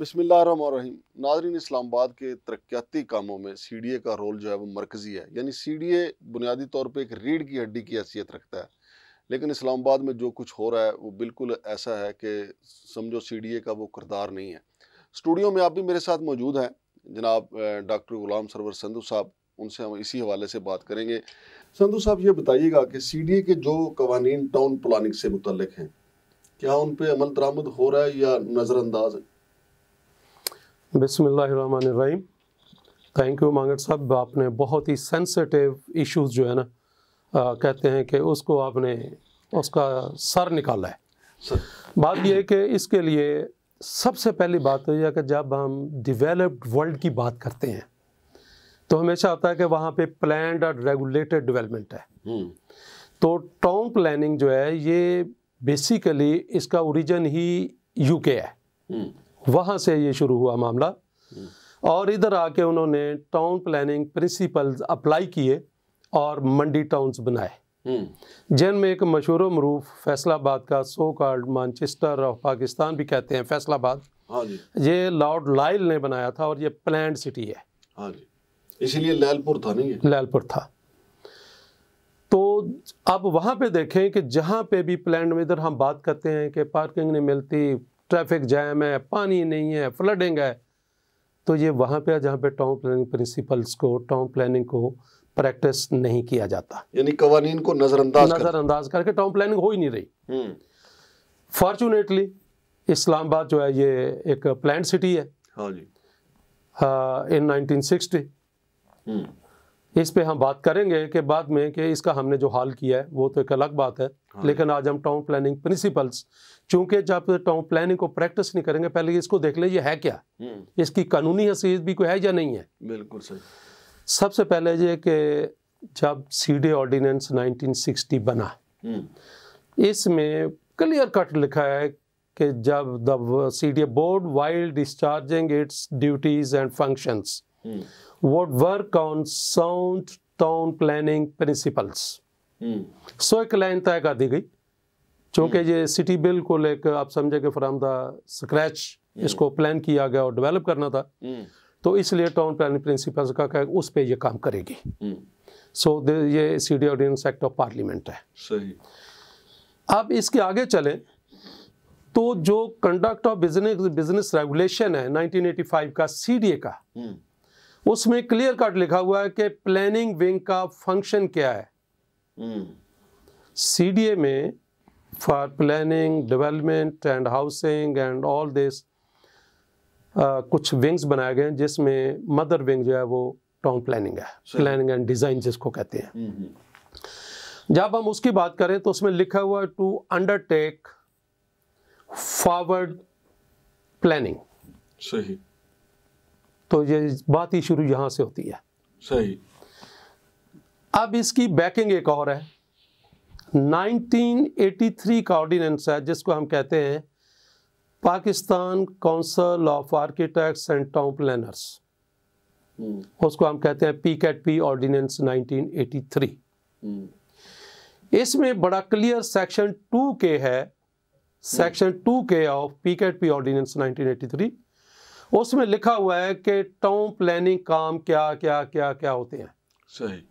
बसमिल नाजरीन इस्लामाबाद के तरक्याती कामों में सी डी ए का रोल जो है वो मरकज़ी है यानी सी डी ए बुनियादी तौर पर एक रीढ़ की हड्डी की हैसियत रखता है लेकिन इस्लामाबाद में जो कुछ हो रहा है वो बिल्कुल ऐसा है कि समझो सी डी ए का वो किरदार नहीं है स्टूडियो में आप भी मेरे साथ मौजूद हैं जनाब डॉक्टर ग़ुलाम सरवर संधु साहब उनसे हम इसी हवाले से बात करेंगे संधु साहब ये बताइएगा कि सी डी ए के जो कवानीन टाउन प्लानिंग से मुतलक हैं क्या उन पर अमल दरामद हो रहा है या नज़रअंदाज है बिसमीम थैंक यू मांगट साहब आपने बहुत ही सेंसिटिव इश्यूज जो है ना आ, कहते हैं कि उसको आपने उसका सर निकाला है बात यह है कि इसके लिए सबसे पहली बात तो यह कि जब हम डिवेलप्ड वर्ल्ड की बात करते हैं तो हमेशा आता है कि वहाँ पे प्लान और रेगुलेटेड डेवलपमेंट है हम्म। तो टाउन प्लानिंग जो है ये बेसिकली इसका ओरिजिन ही यूके है हम्म। वहाँ से ये शुरू हुआ मामला हम्म। और इधर आके उन्होंने टाउन प्लानिंग प्रिंसिपल्स अप्लाई किए और मंडी टाउन्स बनाए हम्म। जिनमें एक मशहूर मरूफ फैसलाबाद का so called Manchester of Pakistan भी कहते हैं फैसलाबाद हाँ ये लॉर्ड लाइल ने बनाया था और ये प्लान सिटी है हाँ इसीलिए लैलपुर था नहीं लैलपुर था तो अब वहाँ पे देखें कि जहाँ पे भी प्लान में इधर हम बात करते हैं कि पार्किंग नहीं मिलती ट्रैफिक जैम है पानी नहीं है फ्लडिंग है तो ये वहाँ पे जहाँ पे टाउन प्लानिंग प्रिंसिपल्स को टाउन प्लानिंग को प्रैक्टिस नहीं किया जाता यानी कवानी को नज़रअंदाज नज़रअंदाज कर... करके टाउन प्लानिंग हो ही नहीं रही फॉर्चुनेटली हम्म। इस्लामाबाद जो है ये एक प्लान सिटी है हाँ जी इन 1960 सिक्सटी इस पे हम बात करेंगे कि बाद में कि इसका हमने जो हाल किया है वो तो एक अलग बात है हाँ। लेकिन आज हम टाउन प्लानिंग प्रिंसिपल्स चूंकि जब टाउन प्लानिंग को प्रैक्टिस नहीं करेंगे पहले इसको देख लें ये है क्या हम्म। इसकी कानूनी हसीियत भी कोई है या नहीं है बिल्कुल सही सबसे पहले ये कि जब डी ऑर्डिनेंस नाइनटीन बना हम्म। इसमें क्लियर कट लिखा है कि जब the C board while discharging its duties and functions would work on sound town planning principles सौ hmm. एक लाइन तय कर दी गई चूंकि hmm. ये सिटी बिल को लेकर आप समझे कि फ्रॉम द स्क्रैच इसको प्लान किया गया और डेवलप करना था hmm. तो इसलिए टाउन प्लानिंग प्रिंसिपल्स का कहा उस पर ये काम करेगी सो so, ये C D ordinance act of parliament है सही अब इसके आगे चले तो जो conduct of business business regulation है 1985 का सीडीए का उसमें क्लियर कट लिखा हुआ है कि प्लानिंग विंग का फंक्शन क्या है सीडीए हम्म। ए में for planning development and housing and all this कुछ विंग्स बनाए गए हैं जिसमें मदर विंग जो है वो टाउन प्लानिंग है प्लानिंग एंड डिज़ाइन जिसको कहते हैं हम्म, हम्म। जब हम उसकी बात करें तो उसमें लिखा हुआ है टू अंडरटेक फॉरवर्ड प्लानिंग सही तो ये बात ही शुरू यहां से होती है सही अब इसकी बैकिंग एक और है 1983 का ऑर्डिनेंस है जिसको हम कहते हैं Pakistan council of architects and town planners हम्म। उसको हम कहते हैं पी कैट पी ऑर्डिनेंस 1983 हम्म। इसमें बड़ा क्लियर सेक्शन टू के है section two K of P CAT P ordinance 1983 उसमें लिखा हुआ है कि टाउन प्लानिंग काम क्या क्या क्या क्या होते हैं सही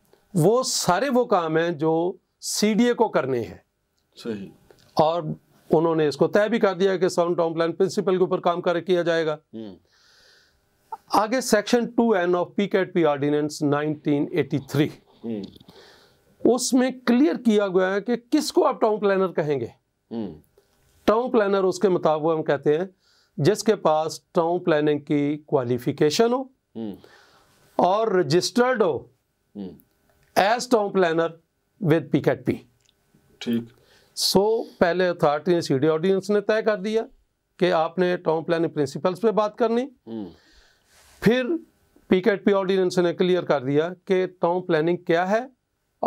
वो सारे वो काम हैं जो सीडीए को करने हैं सही और उन्होंने इसको तय भी कर दिया कि साउंड टाउन प्लान प्रिंसिपल के ऊपर काम कर किया जाएगा हम्म। आगे section two N of P CAT P ordinance उसमें क्लियर किया गया है कि किसको आप टाउन प्लानर कहेंगे टाउन हम्म। प्लानर उसके मुताबिक हम कहते हैं जिसके पास टाउन प्लानिंग की क्वालिफिकेशन हो हम्म। और रजिस्टर्ड हो as town planner with P CAT P ठीक सो पहले अथॉरिटी ने सीडी ऑडियंस ने तय कर दिया कि आपने टाउन प्लानिंग प्रिंसिपल्स पे बात करनी हम्म। फिर पीकेट पी ऑर्डिनेंस ने क्लियर कर दिया कि टाउन प्लानिंग क्या है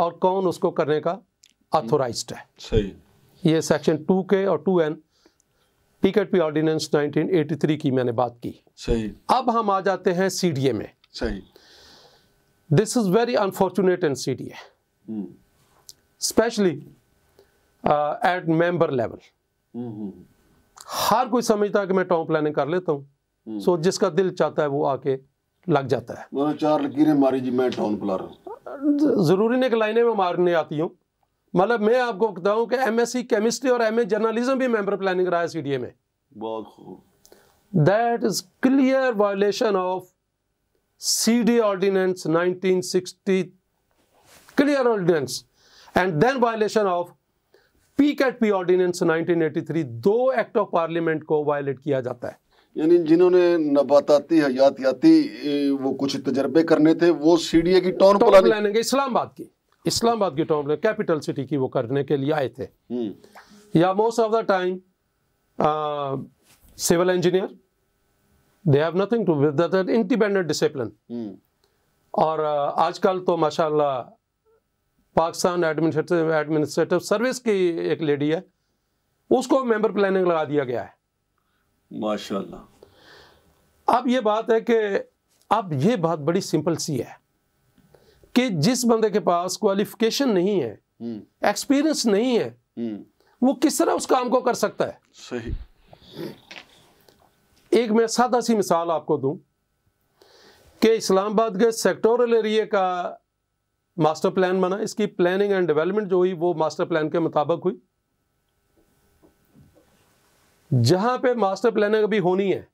और कौन उसको करने का ऑथोराइज हम्म। है सही ये सेक्शन टू के और टू एन टिकट पी ऑर्डिनेंस 1983 की मैंने बात की सही अब हम आ जाते हैं सीडीए में सही this is very unfortunate in CDA specially at member level हर कोई समझता है कि मैं टाउन प्लानिंग कर लेता हूं सो हम्म। so, जिसका दिल चाहता है वो आके लग जाता है मैंने चार लकीरें मारी जी मैं टाउन प्लानर जरूरी नहीं कि लाइने में मारने आती हूँ मतलब मैं आपको बताऊं कि एमएससी केमिस्ट्री और एमए जर्नलिज्म भी मेंबर प्लानिंग रहा है सीडीए में बहुत खूब that is clear violation of CD ordinance 1960 clear ordinance and then violation of P CAT P ordinance 1983 दो एक्ट ऑफ पार्लियामेंट को वायलेट किया जाता है यानी जिन्होंने नबाताती हयातियाती वो कुछ तजर्बे करने थे वो सीडीए की टाउन प्लानिंग इस्लामाबाद की इस्लामाबाद के टॉम में कैपिटल सिटी की वो करने के लिए आए थे हम्म। या most of the time civil engineer they have nothing to with that independent discipline और uh, आजकल तो माशाल्लाह पाकिस्तान एडमिनिस्ट्रेटिव एडमिनिस्ट्रेटिव सर्विस की एक लेडी है उसको मेंबर प्लानिंग लगा दिया गया है माशाल्लाह अब ये बात है कि अब ये बात बड़ी सिंपल सी है कि जिस बंदे के पास क्वालिफिकेशन नहीं है एक्सपीरियंस हम्म। नहीं है हम्म। वो किस तरह उस काम को कर सकता है सही एक मैं सादा सी मिसाल आपको दूं कि इस्लामाबाद के सेक्टोरल एरिए का मास्टर प्लान बना इसकी प्लानिंग एंड डेवलपमेंट जो हुई वो मास्टर प्लान के मुताबिक हुई जहां पे मास्टर प्लानिंग अभी होनी है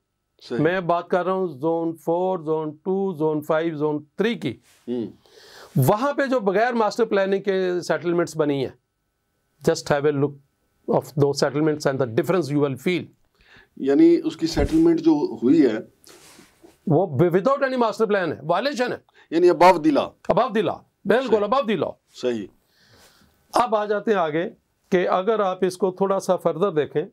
मैं बात कर रहा हूँ zone four zone two zone five zone three की हम्म। वहां पे जो बगैर मास्टर प्लानिंग के सेटलमेंट्स बनी है just have a look of दो settlements and the difference you will feel यानी उसकी सेटलमेंट जो हुई है वो विदाउट एनी मास्टर प्लान है वायलेशन है यानी अबाव दिला अबाव दिला बिल्कुल अबाव दिला सही अब आ जाते हैं आगे कि अगर आप इसको थोड़ा सा फर्दर देखें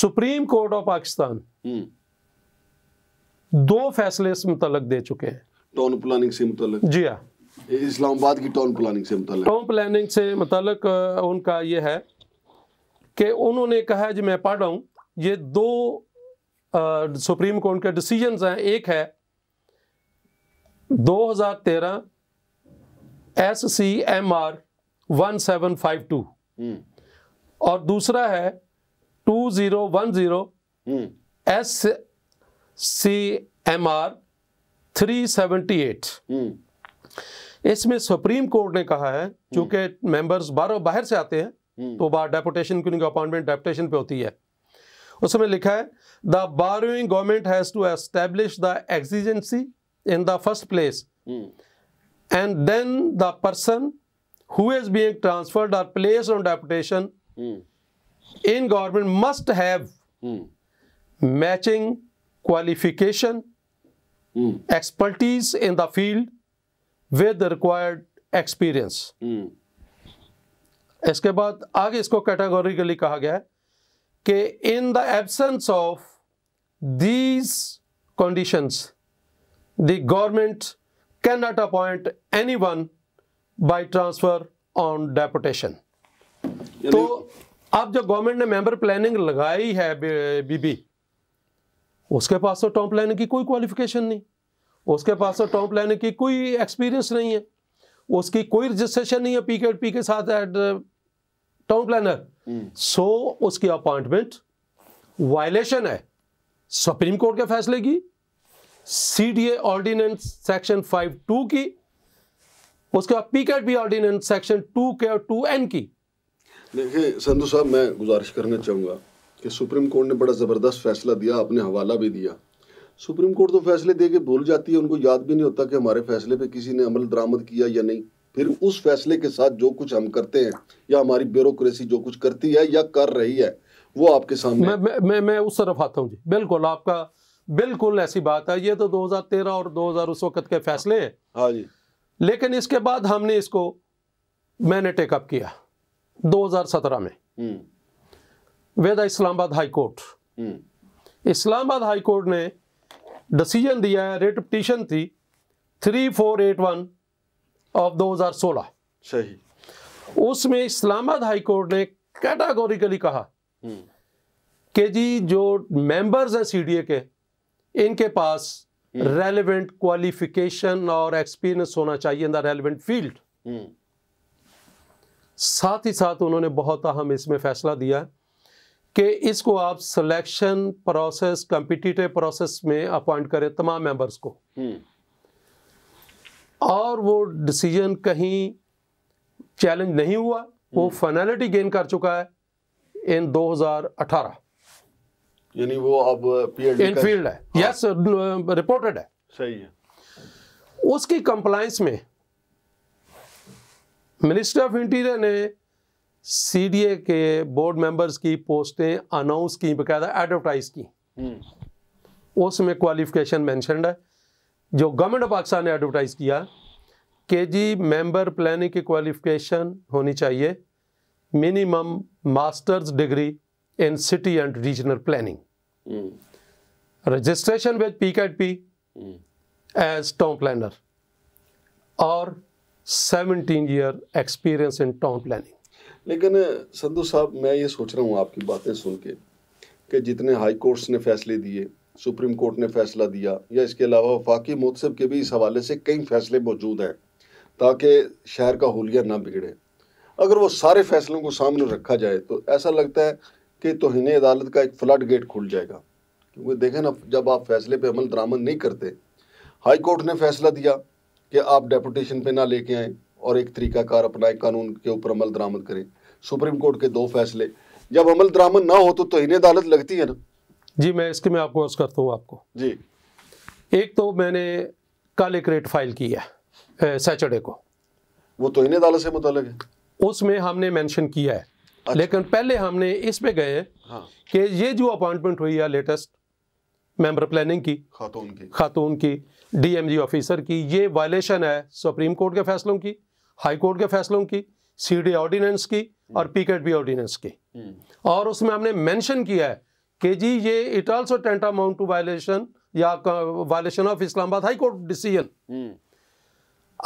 सुप्रीम कोर्ट ऑफ पाकिस्तान हम्म। दो फैसले से मुतल दे चुके हैं टाउन प्लानिंग से मुतलक जी हाँ इस्लामाबाद की टाउन प्लानिंग से मुतलक टाउन प्लानिंग से मुतल उनका यह है कि उन्होंने कहा है जी मैं पढ़ रहा हूँ ये दो आ, सुप्रीम कोर्ट के डिसीजन हैं एक है दो हजार तेरह S C M R one seven five two और दूसरा है two zero one zero S C M R three seventy eight इसमें सुप्रीम कोर्ट ने कहा है hmm. चूंकि मेंबर्स बारह बाहर से आते हैं hmm. तो बार डेपुटेशन की उनकी अपॉइंटमेंट डेपुटेशन पे होती है उसमें लिखा है the borrowing government has to establish the exigency in the first place and then the person who is being transferred or place on deputation in government must have mm. matching qualification, mm. expertise in the field with the required experience. Mm. इसके बाद आगे इसको categorically कहा गया है कि in the absence of these conditions the government can not appoint anyone by transfer on deputation तो अब जो गवर्नमेंट ने मेंबर प्लानिंग लगाई है बीबी उसके पास तो टॉप प्लानिंग की कोई क्वालिफिकेशन नहीं उसके पास तो टॉम प्लानिंग की कोई एक्सपीरियंस नहीं है उसकी कोई रजिस्ट्रेशन नहीं है पी के पी के साथ एट टाउन प्लानर सो उसकी अपॉइंटमेंट वायलेशन है सुप्रीम कोर्ट के फैसले की CDA ordinance section five two की उसके बाद पी के P ordinance section two K और टू एन की देखिए संधु साहब मैं गुजारिश करना चाहूँगा कि सुप्रीम कोर्ट ने बड़ा ज़बरदस्त फैसला दिया आपने हवाला भी दिया सुप्रीम कोर्ट तो फैसले दे के भूल जाती है उनको याद भी नहीं होता कि हमारे फैसले पे किसी ने अमल दरामद किया या नहीं फिर उस फैसले के साथ जो कुछ हम करते हैं या हमारी ब्यूरोसी जो कुछ करती है या कर रही है वो आपके सामने मैं मैं मैं, मैं उस तरफ आता हूँ जी बिल्कुल आपका बिल्कुल ऐसी बात है ये तो दो और दो उस वक्त के फैसले हैं हाँ जी लेकिन इसके बाद हमने इसको मैंने टेकअप किया 2017 में हम्म। वेदा इस्लामाबाद हाई कोर्ट हम्म। इस्लामाबाद हाई कोर्ट ने डिसीजन दिया है रेट पिटिशन थी three four eight one of दो हजार सोलह सही उसमें इस्लामाबाद हाई कोर्ट ने कैटागोरिकली कहा हम्म। कि जी जो मेंबर्स हैं सीडीए के इनके पास रेलेवेंट क्वालिफिकेशन और एक्सपीरियंस होना चाहिए इन द रेलेवेंट फील्ड साथ ही साथ उन्होंने बहुत अहम इसमें फैसला दिया कि इसको आप सिलेक्शन प्रोसेस कम्पिटिटिव प्रोसेस में अपॉइंट करें तमाम मेंबर्स को हम्म। और वो डिसीजन कहीं चैलेंज नहीं हुआ वो फाइनलिटी हम्म। गेन कर चुका है इन 2018 यानी वो अब इन फील्ड है यस हाँ। रिपोर्टेड है सही है उसकी कंप्लायंस में मिनिस्टर ऑफ इंटीरियर ने सीडीए के बोर्ड मेंबर्स की पोस्टें अनाउंस की बकायदा एडवर्टाइज की हम्म। उसमें क्वालिफिकेशन मैंशनड है जो गवर्नमेंट ऑफ पाकिस्तान ने एडवर्टाइज किया के जी मेंबर प्लानिंग की क्वालिफिकेशन होनी चाहिए minimum masters degree in city and regional planning registration with P CAT P as town planner और seventeen year experience in town planning लेकिन संधु साहब मैं ये सोच रहा हूँ आपकी बातें सुन के कि जितने हाई कोर्ट्स ने फैसले दिए सुप्रीम कोर्ट ने फैसला दिया या इसके अलावा वफाकी मुतसब के भी इस हवाले से कई फैसले मौजूद हैं ताकि शहर का होलिया ना बिगड़े अगर वो सारे फैसलों को सामने रखा जाए तो ऐसा लगता है कि तोहन अदालत का एक फ्लड गेट खुल जाएगा क्योंकि देखें ना जब आप फैसले पे अमल दरामद नहीं करते हाई कोर्ट ने फैसला दिया कि आप डेपुटेशन पे ना लेके आए और एक तरीकाकार एक कानून के ऊपर अमल दरामद करें सुप्रीम कोर्ट के दो फैसले जब अमल दरामद ना हो तो तोहन अदालत लगती है ना जी मैं इसके मैं आपको अर्ज करता हूँ आपको जी एक तो मैंने कल एक रेट फाइल की है सैटरडे को वो इन्हें अदालत से मुतल है उसमें हमने मैंशन किया है अच्छा। लेकिन पहले हमने इस पे गए हाँ। कि ये जो अपॉइंटमेंट हुई है लेटेस्ट मेंबर प्लानिंग की खातून की खातून की डीएमजी ऑफिसर की ये वायलेशन है सुप्रीम कोर्ट के फैसलों की हाई कोर्ट के फैसलों की सीडी ऑर्डिनेंस की और पीकेट बी ऑर्डिनेंस की हम्म। और उसमें हमने मेंशन किया है कि जी ये it also tantamount to violation या violation of Islamabad high court decision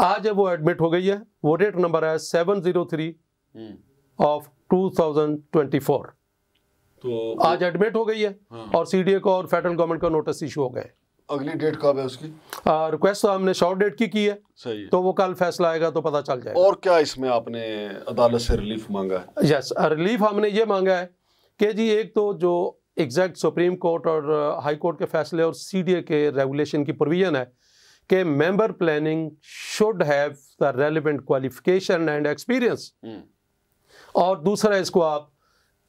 आज वो एडमिट हो गई है वो डेट नंबर है seven zero three of two thousand twenty four तो आज एडमिट हो गई है हाँ। और सीडीए को और फेडरल गवर्नमेंट को नोटिस इशू हो गए अगली डेट कब है उसकी आ, रिक्वेस्ट तो हमने शॉर्ट डेट की की है सही है। तो वो कल फैसला आएगा तो पता चल जाएगा और क्या इसमें आपने अदालत से रिलीफ मांगा है यस रिलीफ हमने ये मांगा है कि जी एक तो जो एग्जैक्ट सुप्रीम कोर्ट और हाई कोर्ट के फैसले और सी के रेगुलेशन की प्रोविज़न है कि member planning should have the relevant qualification and experience और दूसरा इसको आप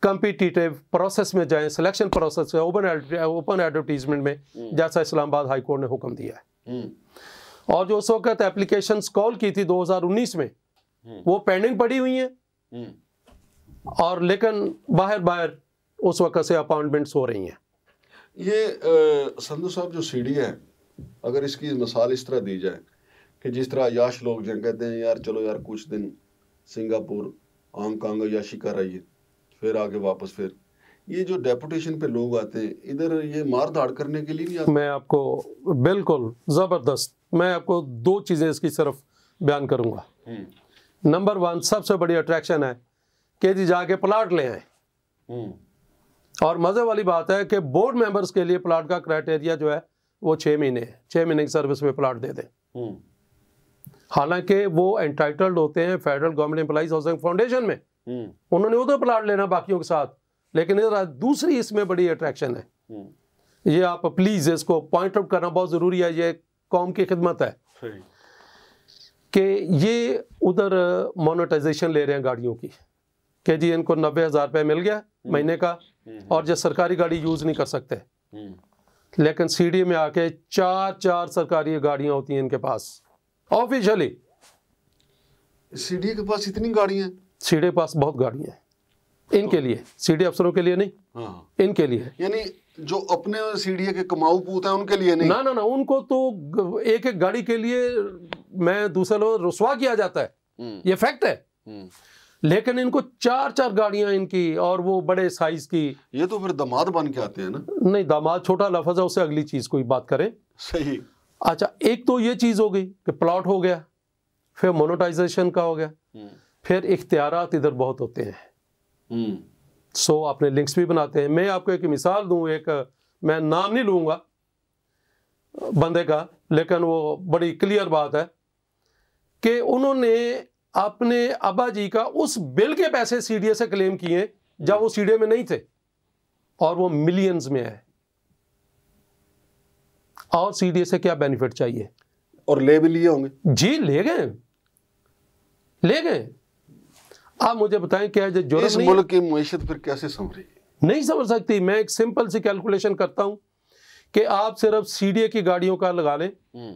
कम्पिटिटिव प्रोसेस में जाएं सिलेक्शन प्रोसेस में ओपन ओपन एडवर्टीजमेंट में जैसा इस्लामाबाद हाई कोर्ट ने हुक्म दिया है हम्म। और जो उस वक्त एप्लीकेशन कॉल की थी 2019 में हम्म। वो पेंडिंग पड़ी हुई है हम्म। और लेकिन बाहर बाहर उस वक्त से अपॉइंटमेंट्स हो रही हैं ये संधु साहब जो सी है अगर इसकी मिसाल इस तरह दी जाए कि जिस तरह याश लोग जो कहते हैं यार चलो यार कुछ दिन सिंगापुर हांगकॉन्ग याशी कर रही है फिर आगे वापस फिर ये जो डेपुटेशन पे लोग आते हैं इधर ये मार धाड़ करने के लिए नहीं आते मैं आपको बिल्कुल ज़बरदस्त मैं आपको दो चीज़ें इसकी सिर्फ बयान करूंगा नंबर हम्म। वन सबसे बड़ी अट्रैक्शन है कि जी जाके प्लाट ले आए हम्म। और मज़े वाली बात है कि बोर्ड मेंबर्स के लिए प्लाट का क्राइटेरिया जो है वो छह महीने छह महीने की सर्विस में प्लाट दे दें हम्म। हालांकि वो एंटाइटल्ड होते हैं federal government employees housing foundation में हम्म। उन्होंने उधर प्लाट लेना बाकियों के साथ लेकिन इधर दूसरी इसमें बड़ी अट्रैक्शन है हम्म। ये आप प्लीज़ इसको पॉइंट आउट करना बहुत ज़रूरी है ये कौम की खिदमत है कि ये उधर मोनोटाइजेशन ले रहे हैं गाड़ियों की कि जी इनको नब्बे हज़ार रुपये मिल गया हम्म। महीने का और जो सरकारी गाड़ी यूज़ नहीं कर सकते लेकिन सी में आके चार चार सरकारी गाड़ियां होती हैं इनके पास ऑफिशियली सीडी के पास इतनी गाड़ियां सीढ़े पास बहुत गाड़ी है इनके तो, लिए सीढ़ी अफसरों के लिए नहीं हाँ। इनके लिए यानी जो अपने सीडीए के कमाऊ पूत हैं उनके लिए नहीं ना ना ना उनको तो एक एक गाड़ी के लिए मैं दूसरे लोग रसवा किया जाता है हम्म। ये फैक्ट है हम्म। लेकिन इनको चार चार गाड़ियां इनकी और वो बड़े साइज की ये तो फिर दामाद बन के आते हैं ना नहीं दामाद छोटा लफज है उससे अगली चीज कोई बात करें सही अच्छा एक तो ये चीज हो गई कि प्लॉट हो गया फिर मोनोटाइजेशन का हो गया हम्म। फिर इख्तियार इधर बहुत होते हैं सो हम्म। so, अपने लिंक्स भी बनाते हैं मैं आपको एक मिसाल दू एक मैं नाम नहीं लूंगा बंदे का लेकिन वो बड़ी क्लियर बात है कि उन्होंने अपने अबा जी का उस बिल के पैसे सीडीए से क्लेम किए जब वो सीडीए में नहीं थे और वो मिलियंस में है और सीडीए से क्या बेनिफिट चाहिए और ले भी लिए होंगे जी ले गए ले गए आप मुझे बताएं क्या है जो इस मुल्क की मीशत फिर कैसे संभरी नहीं समझ सकती मैं एक सिंपल सी कैलकुलेशन करता हूं कि आप सिर्फ सीडीए की गाड़ियों का लगा लें हम्म।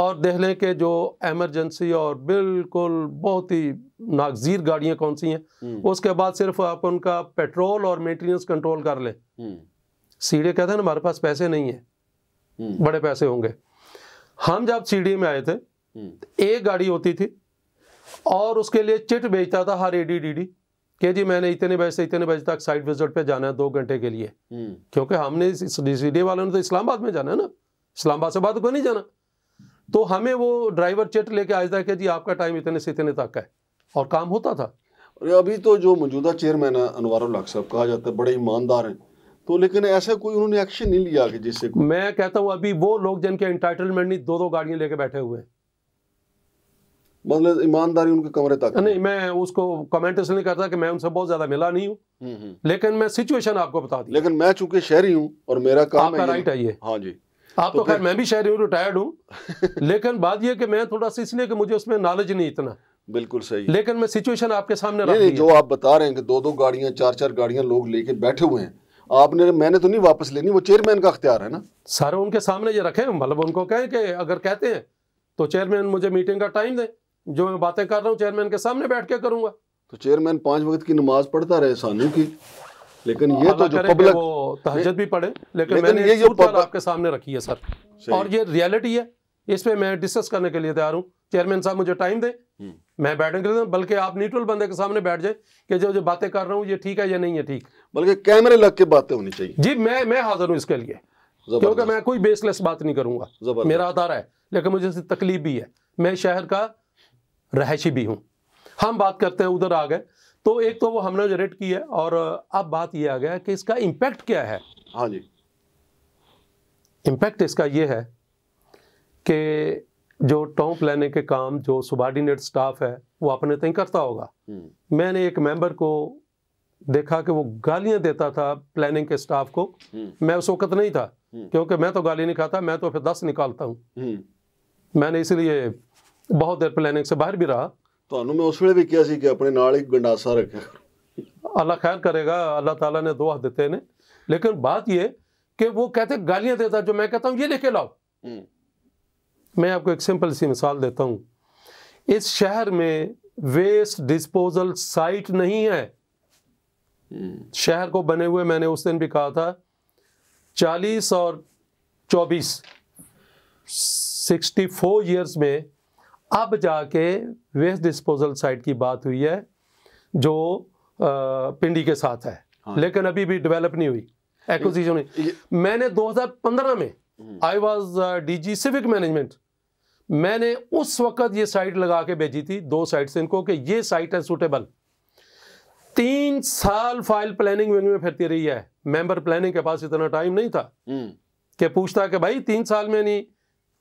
और देख लें कि जो एमरजेंसी और बिल्कुल बहुत ही नागजीर गाड़ियां कौन सी हैं हम्म। उसके बाद सिर्फ आप उनका पेट्रोल और मेंटेनेंस कंट्रोल कर लें सीडीए हम्म। कहते हैं ना हमारे पास पैसे नहीं है बड़े पैसे होंगे हम जब सीडीए में आए थे एक गाड़ी होती थी और उसके लिए चिट भेजता था हर डी के जी मैंने इतने बजे से इतने बजे तक साइट विजिट पे जाना है दो घंटे के लिए हम्म। क्योंकि हमने डीसीडी वालों ने तो इस्लामाबाद में जाना है ना इस्लामाबाद से बाद को नहीं जाना तो हमें वो ड्राइवर चिट लेके आज तक जी आपका टाइम इतने से इतने तक है और काम होता था अभी तो जो मौजूदा चेयरमैन है अनवर साहब कहा जाता है बड़े ईमानदार हैं तो लेकिन ऐसा कोई उन्होंने एक्शन नहीं लिया कि जिससे मैं कहता हूँ अभी वो लोग जिनके इंटाइटलमेंट नहीं दो दो गाड़ियाँ लेके बैठे हुए हैं मतलब ईमानदारी उनके कमरे तक नहीं मैं उसको कमेंट इसलिए करता कि मैं उनसे बहुत ज्यादा मिला नहीं हूँ हम्म, हम्म। लेकिन मैं सिचुएशन आपको बता दी लेकिन मैं चूंकि शहरी हूँ और मेरा काम है राइट है ये हाँ जी आप तो, तो खैर मैं भी शहरी हूँ रिटायर्ड हूँ लेकिन बात यह कि मैं थोड़ा सा इसलिए कि मुझे उसमें नॉलेज नहीं इतना बिल्कुल सही लेकिन मैं सिचुएशन आपके सामने नहीं, नहीं, जो आप बता रहे हैं कि दो दो गाड़ियां चार चार गाड़ियां लोग लेके बैठे हुए हैं आपने मैंने तो नहीं वापस लेनी वो चेयरमैन का अख्तियार है ना सारे उनके सामने ये रखे मतलब उनको कहें कि अगर कहते हैं तो चेयरमैन मुझे मीटिंग का टाइम दें जो मैं बातें कर रहा हूँ चेयरमैन के सामने बैठ के करूंगा तो चेयरमैन पांच वक्त की नमाज पढ़ता रहे सानू की लेकिन ये तो जो पब्लिक तहजद भी पढ़े लेकिन, लेकिन मैंने ये जो आपके सामने रखी है सर और ये रियलिटी है इस पर मैं डिस्कस करने के लिए तैयार हूँ चेयरमैन साहब मुझे टाइम दे हम्म। मैं बैठने के लिए बल्कि आप न्यूट्रल बंदे के सामने बैठ जाए कि जो जो बातें कर रहा हूँ ये ठीक है या नहीं है ठीक बल्कि कैमरे लग के बातें होनी चाहिए जी मैं मैं हाजिर हूँ इसके लिए क्योंकि मैं कोई बेसलेस बात नहीं करूंगा मेरा आधार है लेकिन मुझे तकलीफ भी है मैं शहर का रहायशी भी हूँ हम बात करते हैं उधर आ गए तो एक तो वो हमने जनरेट की है और अब बात ये आ गया कि इसका इम्पैक्ट क्या है हाँ जी इम्पैक्ट इसका ये है कि जो टॉप लेने के काम जो सुबार्डिनेट स्टाफ है वो अपने तय करता होगा हम्म। मैंने एक मेंबर को देखा कि वो गालियां देता था प्लानिंग के स्टाफ को हम्म। मैं उस वक्त नहीं था हम्म। क्योंकि मैं तो गाली नहीं खाता मैं तो फिर दस निकालता हूं मैंने इसलिए ਬਹੁਤ ਦੇਰ ਪਲੈਨਿੰਗ ਸੇ ਬਾਹਰ ਵੀ ਰਹਾ ਤੁਹਾਨੂੰ ਮੈਂ ਉਸ ਵੇਲੇ ਵੀ ਕਿਹਾ ਸੀ ਕਿ ਆਪਣੇ ਨਾਲ ਇੱਕ ਗੰਡਾਸਾ ਰੱਖਿਆ अल्लाह खैर करेगा अल्लाह ताला ने दो देते ने लेकिन बात यह कि वो कहते गालियां देता जो मैं कहता हूँ ये लेके लाओ हम्म। मैं आपको एक सिंपल सी मिसाल देता हूँ इस शहर में वेस्ट डिस्पोजल साइट नहीं है हम्म। शहर को बने हुए मैंने उस दिन भी कहा था चालीस और चौबीस सिक्सटी फोर ईयर्स में अब जाके वेस्ट डिस्पोजल साइट की बात हुई है जो पिंडी के साथ है हाँ। लेकिन अभी भी डेवलप नहीं हुई एक्विजिशन हुई मैंने 2015 में I was DG civic management मैंने उस वक्त ये साइट लगा के भेजी थी दो साइट से इनको कि ये साइट है सूटेबल तीन साल फाइल प्लानिंग विंग में फिरती रही है मेंबर प्लानिंग के पास इतना टाइम नहीं था हम्म। कि पूछता कि भाई तीन साल में नहीं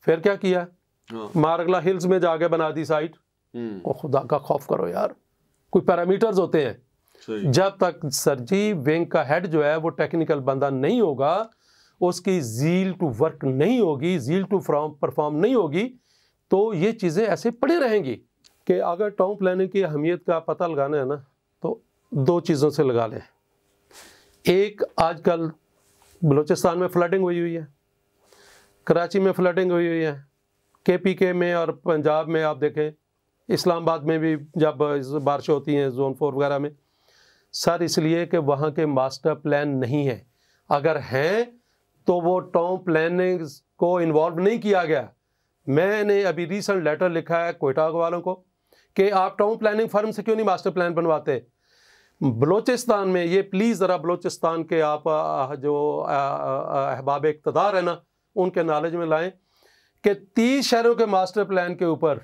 फिर क्या किया हाँ। मारगला हिल्स में जाके बना दी साइट और हम्म। खुदा का खौफ करो यार कोई पैरामीटर्स होते हैं जब तक सर जी बैंक का हेड जो है वो टेक्निकल बंदा नहीं होगा उसकी जील टू वर्क नहीं होगी जील टू फ्रॉम परफॉर्म नहीं होगी तो ये चीज़ें ऐसे पड़ी रहेंगी कि अगर टाउन प्लानिंग की अहमियत का पता लगाना है ना तो दो चीज़ों से लगा लें एक आजकल बलूचिस्तान में फ्लडिंग हुई हुई है कराची में फ्लडिंग हुई हुई है के पी के में और पंजाब में आप देखें इस्लामाबाद में भी जब बारिश होती हैं जोन फोर वगैरह में सर इसलिए कि वहाँ के मास्टर प्लान नहीं है अगर हैं तो वो टाउन प्लानिंग को इन्वॉल्व नहीं किया गया मैंने अभी रिसेंट लेटर लिखा है कोयटा वालों को कि आप टाउन प्लानिंग फर्म से क्यों नहीं मास्टर प्लान बनवाते बलोचिस्तान में ये प्लीज़ ज़रा बलोचिस्तान के आप जो अहबाब इकतदार है ना उनके नॉलेज में लाएँ कि तीस शहरों के मास्टर प्लान के ऊपर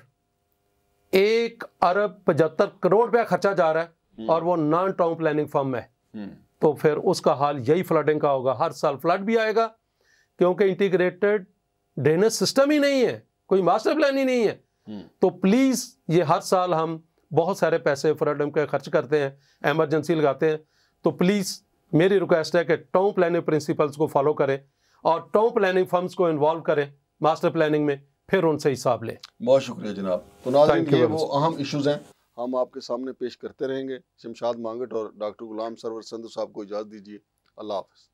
एक अरब पचहत्तर करोड़ रुपया खर्चा जा रहा है और वो नॉन टाउन प्लानिंग फर्म में हम्म। तो फिर उसका हाल यही फ्लडिंग का होगा हर साल फ्लड भी आएगा क्योंकि इंटीग्रेटेड ड्रेनेज सिस्टम ही नहीं है कोई मास्टर प्लान ही नहीं है हम्म। तो प्लीज़ ये हर साल हम बहुत सारे पैसे फ्लडम के खर्च करते हैं एमरजेंसी लगाते हैं तो प्लीज़ मेरी रिक्वेस्ट है कि टाउन प्लानिंग प्रिंसिपल्स को फॉलो करें और टाउन प्लानिंग फर्म्स को इन्वॉल्व करें मास्टर प्लानिंग में फिर उनसे हिसाब लें बहुत शुक्रिया जनाब तो ये वो अहम इश्यूज़ हैं हम आपके सामने पेश करते रहेंगे शमशाद मांगट और डॉक्टर गुलाम सरवर संधु साहब को इजाज़त दीजिए अल्लाह हाफ